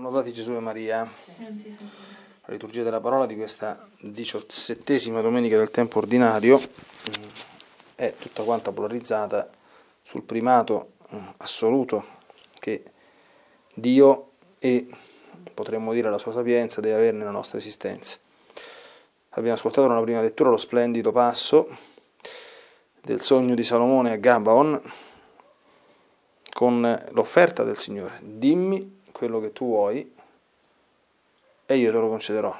Siamo lodati Gesù e Maria. La liturgia della parola di questa diciottesima domenica del tempo ordinario eh, è tutta quanta polarizzata sul primato eh, assoluto che Dio e potremmo dire la sua sapienza deve avere nella nostra esistenza. Abbiamo ascoltato nella prima lettura lo splendido passo del sogno di Salomone a Gabaon con l'offerta del Signore. Dimmi quello che tu vuoi e io te lo concederò.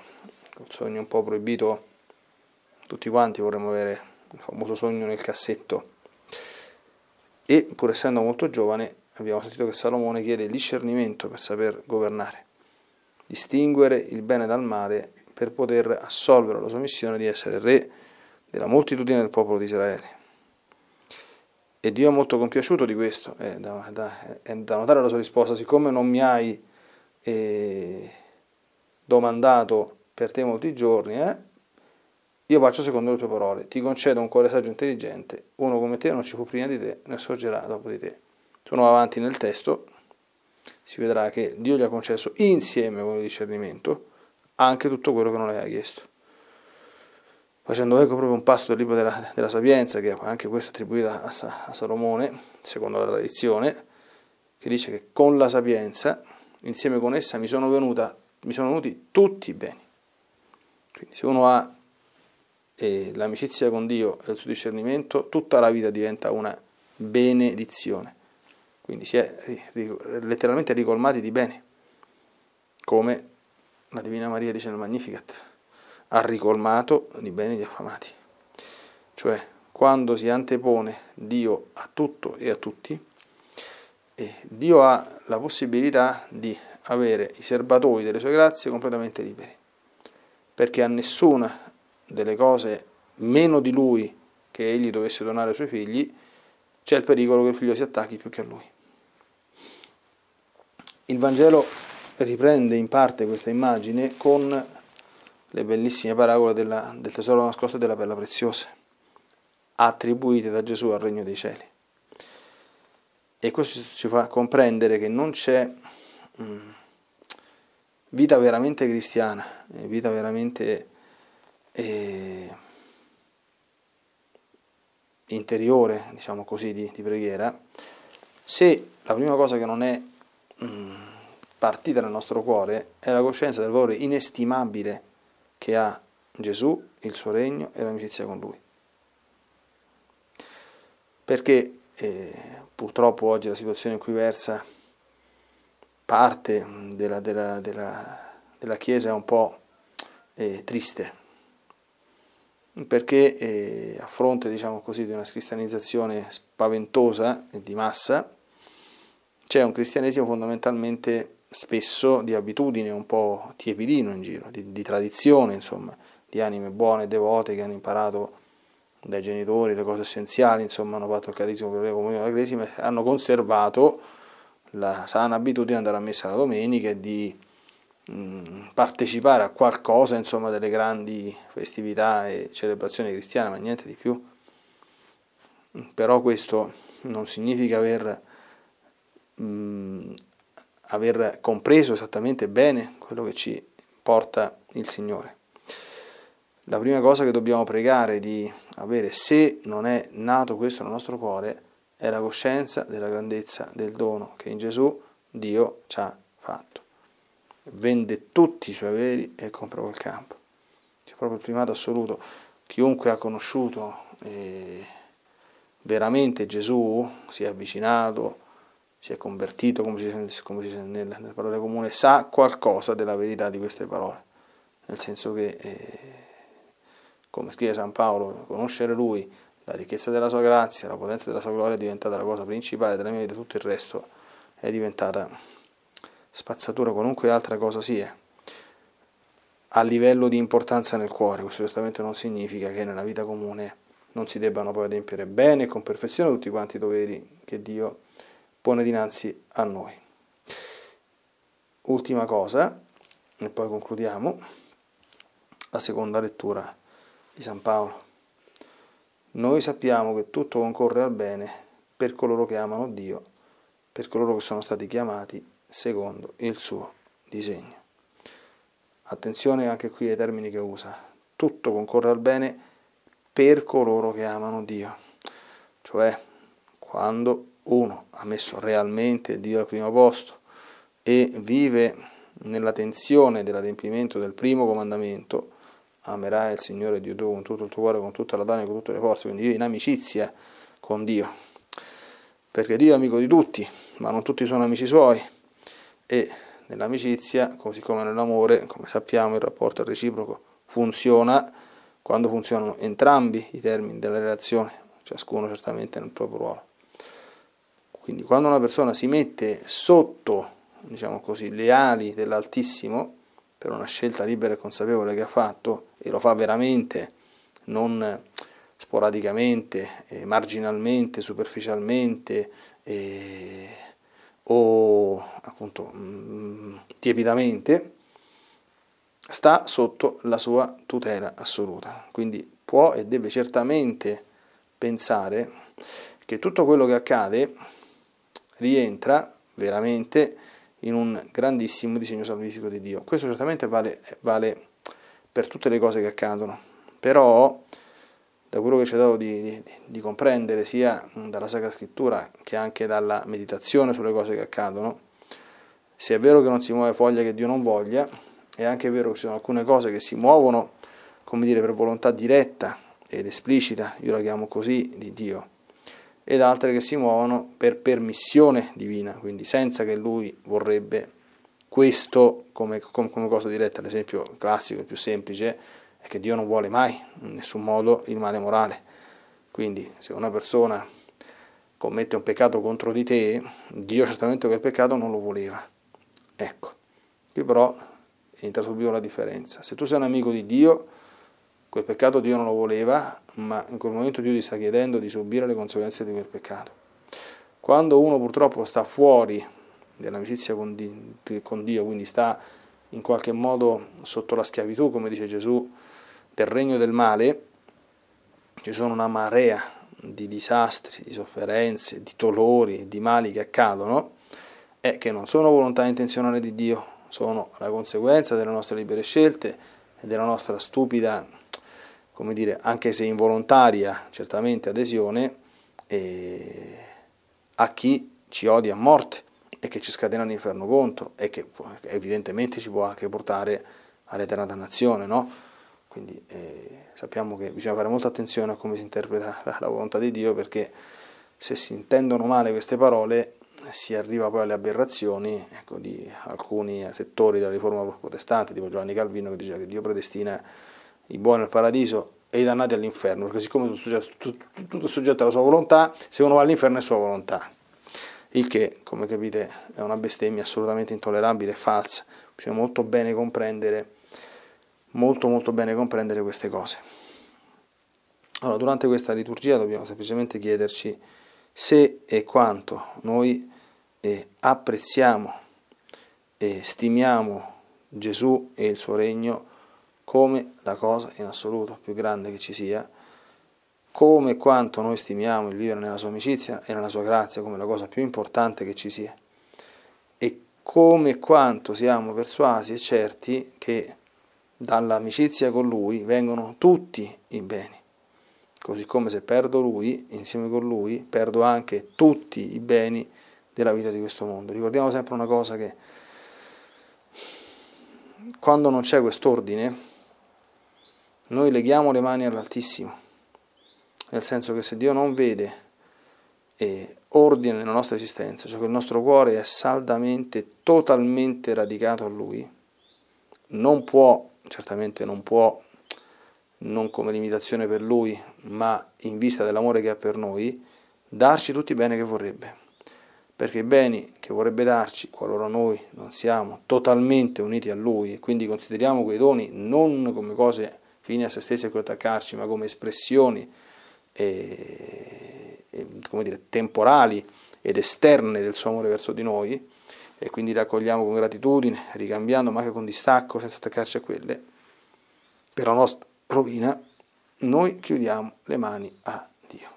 Un sogno un po' proibito, tutti quanti vorremmo avere il famoso sogno nel cassetto. E pur essendo molto giovane, abbiamo sentito che Salomone chiede discernimento per saper governare, distinguere il bene dal male per poter assolvere la sua missione di essere re della moltitudine del popolo di Israele. E Dio è molto compiaciuto di questo, è da, da, è da notare la sua risposta, siccome non mi hai eh, domandato per te molti giorni, eh, io faccio secondo le tue parole, ti concedo un cuore saggio e intelligente, uno come te non ci fu prima di te, ne sorgerà dopo di te. Sono avanti nel testo, si vedrà che Dio gli ha concesso insieme con il discernimento anche tutto quello che non le aveva chiesto facendo ecco proprio un passo del libro della, della Sapienza, che è anche questo attribuito a, a Salomone, secondo la tradizione, che dice che con la Sapienza, insieme con essa, mi sono, venuta, mi sono venuti tutti i beni. Quindi se uno ha eh, l'amicizia con Dio e il suo discernimento, tutta la vita diventa una benedizione. Quindi si è letteralmente ricolmati di bene, come la Divina Maria dice nel Magnificat ha ricolmato di beni gli affamati. Cioè, quando si antepone Dio a tutto e a tutti, eh, Dio ha la possibilità di avere i serbatoi delle sue grazie completamente liberi, perché a nessuna delle cose meno di lui che egli dovesse donare ai suoi figli, c'è il pericolo che il figlio si attacchi più che a lui. Il Vangelo riprende in parte questa immagine con le bellissime parabole della, del tesoro nascosto e della perla preziosa, attribuite da Gesù al regno dei cieli. E questo ci fa comprendere che non c'è mh, mm, vita veramente cristiana, eh, vita veramente eh, interiore, diciamo così, di, di, preghiera, se la prima cosa che non è mh, mm, partita nel nostro cuore è la coscienza del valore inestimabile che ha Gesù, il suo regno e l'amicizia con lui. Perché eh, purtroppo oggi la situazione in cui versa parte della, della, della, della Chiesa è un po' eh, triste, perché eh, a fronte diciamo così, di una cristianizzazione spaventosa e di massa, c'è un cristianesimo fondamentalmente spesso di abitudine un po' tiepidino in giro, di, di tradizione, insomma, di anime buone e devote che hanno imparato dai genitori le cose essenziali, insomma, hanno fatto il catesimo per la comunione della cresima, hanno conservato la sana abitudine di andare a messa la domenica e di mm, partecipare a qualcosa, insomma, delle grandi festività e celebrazioni cristiane, ma niente di più. Però questo non significa aver mh, mm, aver compreso esattamente bene quello che ci porta il Signore. La prima cosa che dobbiamo pregare di avere, se non è nato questo nel nostro cuore, è la coscienza della grandezza del dono che in Gesù Dio ci ha fatto. Vende tutti i suoi averi e compra quel campo. C'è cioè, proprio il primato assoluto. Chiunque ha conosciuto eh, veramente Gesù, si è avvicinato, si è convertito, come si, come si nella, nella parola comune, sa qualcosa della verità di queste parole, nel senso che, eh, come scrive San Paolo, conoscere Lui, la ricchezza della sua grazia, la potenza della sua gloria è diventata la cosa principale della mia vita, tutto il resto è diventata spazzatura, qualunque altra cosa sia a livello di importanza nel cuore, questo giustamente non significa che nella vita comune non si debbano poi adempiere bene e con perfezione tutti quanti i doveri che Dio ha pone dinanzi a noi. Ultima cosa, e poi concludiamo, la seconda lettura di San Paolo. Noi sappiamo che tutto concorre al bene per coloro che amano Dio, per coloro che sono stati chiamati secondo il suo disegno. Attenzione anche qui ai termini che usa. Tutto concorre al bene per coloro che amano Dio. Cioè, quando uno ha messo realmente Dio al primo posto e vive nella tensione dell'adempimento del primo comandamento, amerai il Signore Dio tuo con tutto il tuo cuore, con tutta la donna e con tutte le forze, quindi vive in amicizia con Dio, perché Dio è amico di tutti, ma non tutti sono amici suoi e nell'amicizia, così come nell'amore, come sappiamo il rapporto reciproco funziona quando funzionano entrambi i termini della relazione, ciascuno certamente nel proprio ruolo. Quindi quando una persona si mette sotto diciamo così, le ali dell'Altissimo per una scelta libera e consapevole che ha fatto e lo fa veramente, non sporadicamente, eh, marginalmente, superficialmente eh, o appunto mh, mm, tiepidamente, sta sotto la sua tutela assoluta. Quindi può e deve certamente pensare che tutto quello che accade rientra veramente in un grandissimo disegno salvifico di Dio. Questo certamente vale, vale per tutte le cose che accadono, però da quello che ci è dato di, di, di, comprendere sia dalla Sacra Scrittura che anche dalla meditazione sulle cose che accadono, se è vero che non si muove foglia che Dio non voglia, è anche vero che ci sono alcune cose che si muovono, come dire, per volontà diretta ed esplicita, io la chiamo così, di Dio ed altre che si muovono per permissione divina, quindi senza che lui vorrebbe questo come, come, come cosa diretta, l'esempio classico, e più semplice, è che Dio non vuole mai in nessun modo il male morale. Quindi se una persona commette un peccato contro di te, Dio certamente quel peccato non lo voleva. Ecco, qui però entra subito la differenza. Se tu sei un amico di Dio, Quel peccato Dio non lo voleva, ma in quel momento Dio ti sta chiedendo di subire le conseguenze di quel peccato. Quando uno purtroppo sta fuori dell'amicizia con Dio, quindi sta in qualche modo sotto la schiavitù, come dice Gesù, del regno del male, ci sono una marea di disastri, di sofferenze, di dolori, di mali che accadono e che non sono volontà intenzionale di Dio, sono la conseguenza delle nostre libere scelte e della nostra stupida come dire, anche se involontaria, certamente adesione eh, a chi ci odia a morte e che ci scatena l'inferno contro e che evidentemente ci può anche portare all'eterna dannazione, no? Quindi eh, sappiamo che bisogna fare molta attenzione a come si interpreta la, volontà di Dio perché se si intendono male queste parole si arriva poi alle aberrazioni ecco, di alcuni settori della riforma protestante, tipo Giovanni Calvino che diceva che Dio predestina i buoni al paradiso e i dannati all'inferno, perché siccome tutto è soggetto alla sua volontà, se uno va all'inferno è sua volontà, il che, come capite, è una bestemmia assolutamente intollerabile e falsa, bisogna molto bene comprendere, molto molto bene comprendere queste cose. Allora, durante questa liturgia dobbiamo semplicemente chiederci se e quanto noi eh, apprezziamo e stimiamo Gesù e il suo regno come la cosa in assoluto più grande che ci sia, come quanto noi stimiamo il vivere nella sua amicizia e nella sua grazia come la cosa più importante che ci sia e come quanto siamo persuasi e certi che dall'amicizia con lui vengono tutti i beni. Così come se perdo lui, insieme con lui, perdo anche tutti i beni della vita di questo mondo. Ricordiamo sempre una cosa che quando non c'è quest'ordine, noi leghiamo le mani all'Altissimo, nel senso che se Dio non vede e ordine nella nostra esistenza, cioè che il nostro cuore è saldamente, totalmente radicato a Lui, non può, certamente non può, non come limitazione per Lui, ma in vista dell'amore che ha per noi, darci tutti i beni che vorrebbe. Perché i beni che vorrebbe darci, qualora noi non siamo totalmente uniti a Lui, e quindi consideriamo quei doni non come cose fine a se stessi a cui attaccarci, ma come espressioni e, e, come dire, temporali ed esterne del suo amore verso di noi, e quindi le accogliamo con gratitudine, ricambiando, ma anche con distacco, senza attaccarci a quelle, per la nostra rovina, noi chiudiamo le mani a Dio.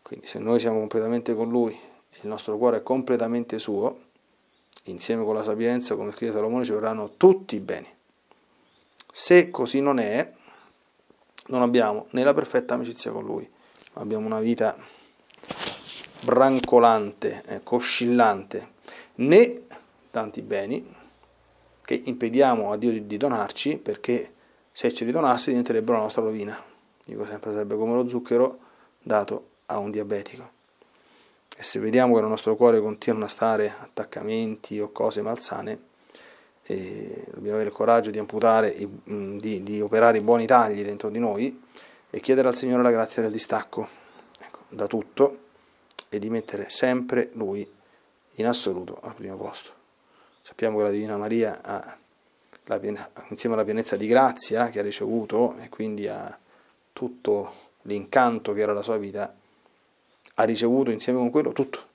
Quindi se noi siamo completamente con Lui e il nostro cuore è completamente suo, insieme con la sapienza, come scrive Salomone, ci vorranno tutti i beni. Se così non è, non abbiamo né la perfetta amicizia con lui, ma abbiamo una vita brancolante, ecco, oscillante, né tanti beni che impediamo a Dio di, di donarci perché se ce li donasse diventerebbero la nostra rovina. Dico sempre, sarebbe come lo zucchero dato a un diabetico. E se vediamo che nel nostro cuore continuano a stare attaccamenti o cose malsane, dobbiamo avere il coraggio di amputare, di, di operare i buoni tagli dentro di noi e chiedere al Signore la grazia del distacco ecco, da tutto e di mettere sempre Lui in assoluto al primo posto. Sappiamo che la Divina Maria ha la, insieme alla pienezza di grazia che ha ricevuto e quindi a tutto l'incanto che era la sua vita, ha ricevuto insieme con quello tutto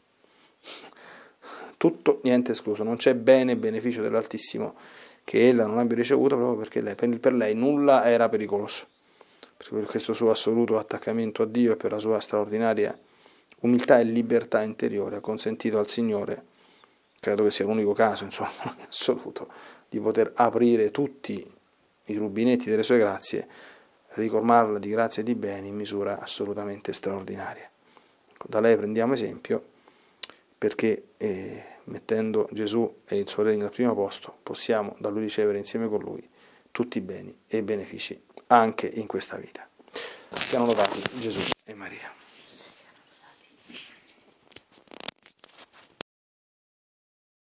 tutto, niente escluso, non c'è bene e beneficio dell'Altissimo che ella non abbia ricevuto proprio perché lei, per lei nulla era pericoloso, per questo suo assoluto attaccamento a Dio e per la sua straordinaria umiltà e libertà interiore ha consentito al Signore, credo che sia l'unico caso insomma, assoluto, di poter aprire tutti i rubinetti delle sue grazie, ricormarla di grazie e di beni in misura assolutamente straordinaria. Ecco, da lei prendiamo esempio perché... Eh, mettendo Gesù e il suo regno al primo posto, possiamo da lui ricevere insieme con lui tutti i beni e i benefici anche in questa vita. Siano lodati Gesù e Maria.